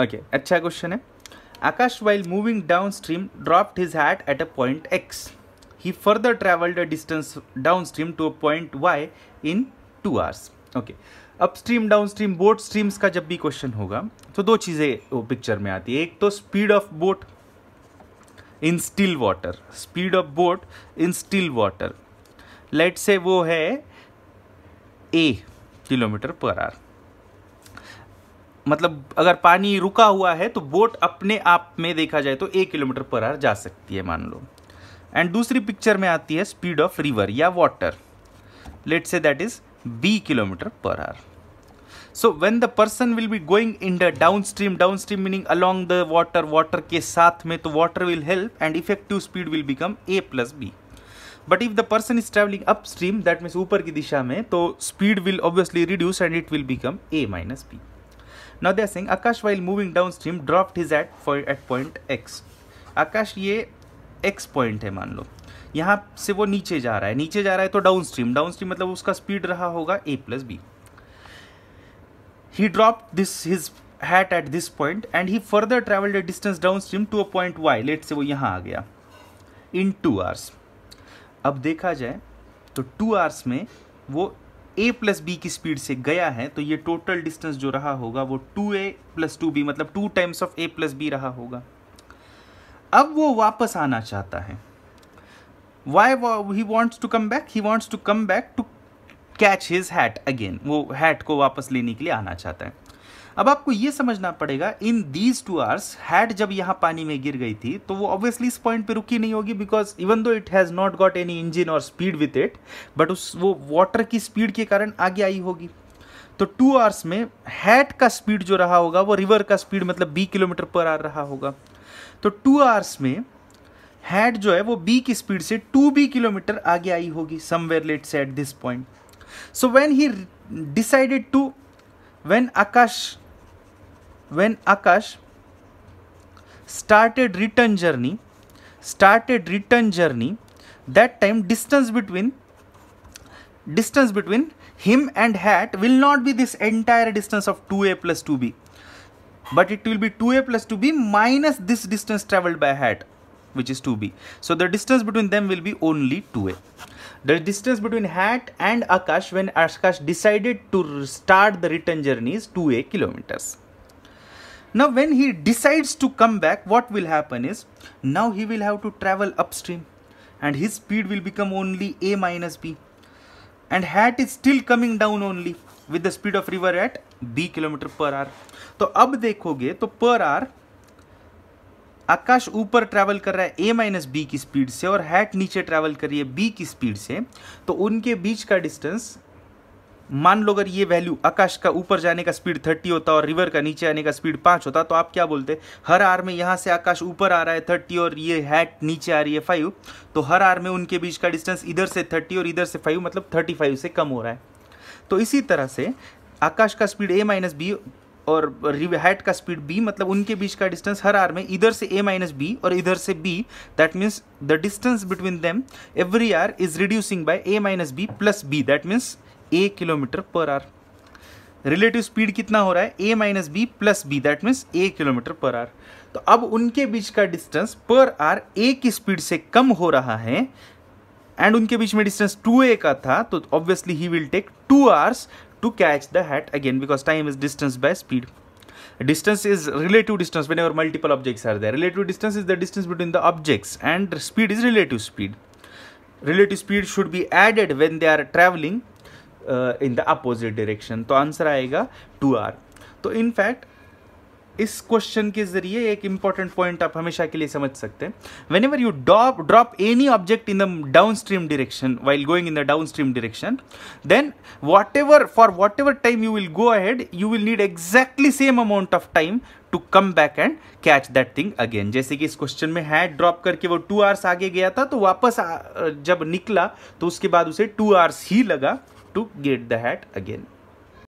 okay अच्छा question है Akash while moving downstream dropped his hat at a point X he further travelled a distance downstream to a point Y in two hours okay upstream downstream boat streams का जब भी question होगा तो दो चीज़ें वो picture में आती है एक तो speed of boat in still water speed of boat in still water let से वो है ए किलोमीटर पर आवर मतलब अगर पानी रुका हुआ है तो बोट अपने आप में देखा जाए तो एक किलोमीटर पर आर जा सकती है मान लो एंड दूसरी पिक्चर में आती है स्पीड ऑफ रिवर या वाटर लेट से that is B kilometre per hour so when the person will be going in the downstream downstream meaning along the water water के साथ में तो water will help and effective speed will become A plus B but if the person is travelling upstream that means ऊपर की दिशा में तो speed will obviously reduce and it will become A minus B now Now they are saying Akash while moving downstream dropped his at at point X Akash ये X point है मान लो यहाँ से वो नीचे जा रहा है नीचे जा रहा है तो डाउन स्ट्रीम डाउन स्ट्रीम मतलब उसका स्पीड रहा होगा A plus B he drop this his hat at this point and he further travelled a distance downstream to a point Y let से वो यहाँ आ गया इन टू आवर्स अब देखा जाए तो टू आवर्स में वो ए प्लस बी की स्पीड से गया है तो ये टोटल डिस्टेंस जो रहा होगा वो two A plus two B मतलब two times of A plus B रहा होगा अब वो वापस आना चाहता है why he wants to come back he wants to come back to catch his hat again वो हैट को वापस लेने के लिए आना चाहता है अब आपको ये समझना पड़ेगा in these two hours had जब यहाँ पानी में गिर गई थी तो वो ऑब्वियसली इस पॉइंट पे रुकी नहीं होगी because even though it has not got any engine और स्पीड विथ इट बट उस वो वाटर की स्पीड के कारण आगे आई होगी तो टू आवर्स में हैट का स्पीड जो रहा होगा वो रिवर का स्पीड मतलब बी किलोमीटर पर आ रहा होगा तो टू आवर्स में हैड जो है वो बी की स्पीड से टू बी किलोमीटर आगे आई होगी somewhere let's say at this point so when he decided to when Akash when Akash started return journey, started return journey, that time distance between distance between him and hat will not be this entire distance of 2a plus 2b but it will be 2a plus 2b minus this distance traveled by hat which is 2b so the distance between them will be only 2a the distance between hat and akash when akash decided to start the return journey is 2a kilometers now when he decides to come back what will happen is now he will have to travel upstream and his speed will become only a minus b and hat is still coming down only with the speed of river at b kilometre per hour तो अब देखोगे तो per hour आकाश ऊपर travel कर रहा है a minus b की speed से और हैट नीचे ट्रैवल कर रही है बी की स्पीड से तो उनके बीच का डिस्टेंस मान लो अगर ये वैल्यू आकाश का ऊपर जाने का स्पीड थर्टी होता और रिवर का नीचे आने का स्पीड पाँच होता तो आप क्या बोलते हर आर में यहाँ से आकाश ऊपर आ रहा है थर्टी और ये हैट नीचे आ रही है फाइव तो हर आर में उनके बीच का डिस्टेंस इधर से थर्टी और इधर से फाइव मतलब थर्टी फाइव से कम हो रहा है तो इसी तरह से आकाश का स्पीड ए माइनस बी और हैट का स्पीड बी मतलब उनके बीच का डिस्टेंस हर आर में इधर से ए माइनस बी और इधर से b that means the distance between them every hour is reducing by a minus b plus b that means a kilometre per hour relative speed कितना हो रहा है a minus b plus b that means a kilometre per hour तो अब उनके बीच का distance पर R A की स्पीड से कम हो रहा है एंड उनके बीच में डिस्टेंस 2a का था तो obviously he will take two hours to catch the hat again because time is distance by speed distance is relative distance whenever multiple objects are there relative distance is the distance between the objects and speed is relative speed relative speed should be added when they are travelling in the opposite direction तो answer आएगा two hours तो in fact इस question के जरिए एक important point आप हमेशा के लिए समझ सकते हैं whenever you drop drop any object in the downstream direction while going in the downstream direction then whatever for whatever time you will go ahead you will need exactly same amount of time to come back and catch that thing again जैसे कि इस question में had drop करके वो two hours आगे गया था तो वापस uh, जब निकला तो उसके बाद उसे टू आवर्स ही लगा to get the hat again